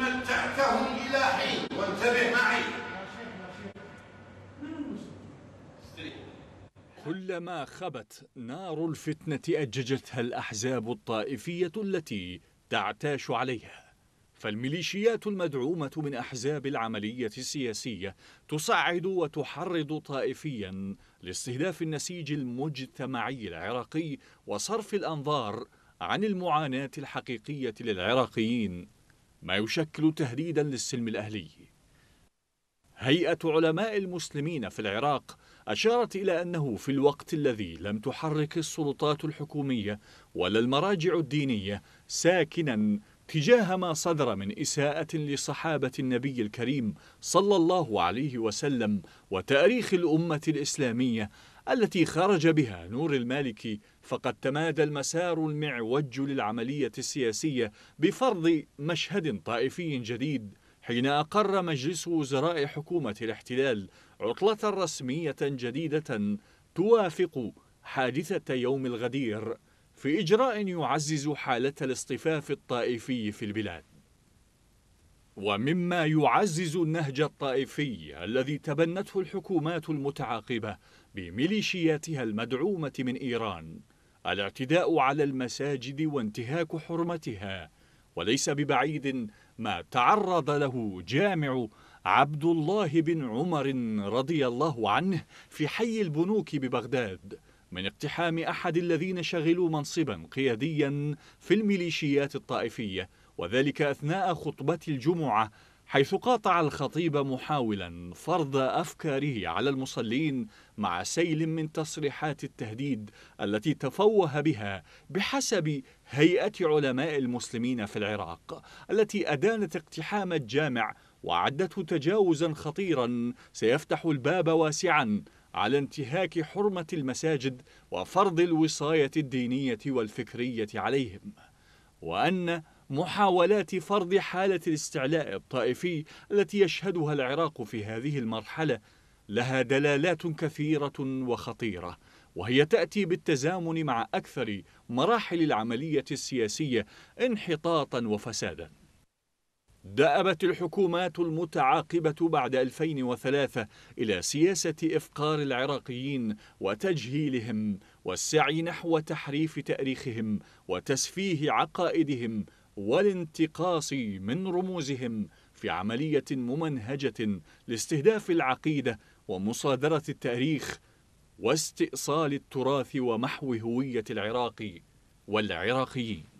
متعتهم إلى حين وانتبه معي كلما خبت نار الفتنة أججتها الأحزاب الطائفية التي تعتاش عليها فالميليشيات المدعومة من أحزاب العملية السياسية تصعد وتحرض طائفيا لاستهداف النسيج المجتمعي العراقي وصرف الأنظار عن المعاناة الحقيقية للعراقيين ما يشكل تهديدا للسلم الأهلي هيئة علماء المسلمين في العراق أشارت إلى أنه في الوقت الذي لم تحرك السلطات الحكومية ولا المراجع الدينية ساكنا تجاه ما صدر من إساءة لصحابة النبي الكريم صلى الله عليه وسلم وتاريخ الأمة الإسلامية التي خرج بها نور المالكي فقد تمادى المسار المعوج للعملية السياسية بفرض مشهد طائفي جديد حين أقر مجلس وزراء حكومة الاحتلال عطلة رسمية جديدة توافق حادثة يوم الغدير في إجراء يعزز حالة الاصطفاف الطائفي في البلاد ومما يعزز النهج الطائفي الذي تبنته الحكومات المتعاقبة بميليشياتها المدعومة من إيران الاعتداء على المساجد وانتهاك حرمتها وليس ببعيد ما تعرض له جامع عبد الله بن عمر رضي الله عنه في حي البنوك ببغداد من اقتحام أحد الذين شغلوا منصبا قياديا في الميليشيات الطائفية وذلك أثناء خطبة الجمعة حيث قاطع الخطيب محاولا فرض أفكاره على المصلين مع سيل من تصريحات التهديد التي تفوه بها بحسب هيئة علماء المسلمين في العراق التي أدانت اقتحام الجامع وعدته تجاوزا خطيرا سيفتح الباب واسعا على انتهاك حرمة المساجد وفرض الوصاية الدينية والفكرية عليهم وأن محاولات فرض حالة الاستعلاء الطائفي التي يشهدها العراق في هذه المرحلة لها دلالات كثيرة وخطيرة وهي تأتي بالتزامن مع أكثر مراحل العملية السياسية انحطاطا وفسادا دأبت الحكومات المتعاقبة بعد 2003 إلى سياسة إفقار العراقيين وتجهيلهم والسعي نحو تحريف تاريخهم وتسفيه عقائدهم والانتقاص من رموزهم في عملية ممنهجة لاستهداف العقيدة ومصادرة التاريخ واستئصال التراث ومحو هوية العراق والعراقيين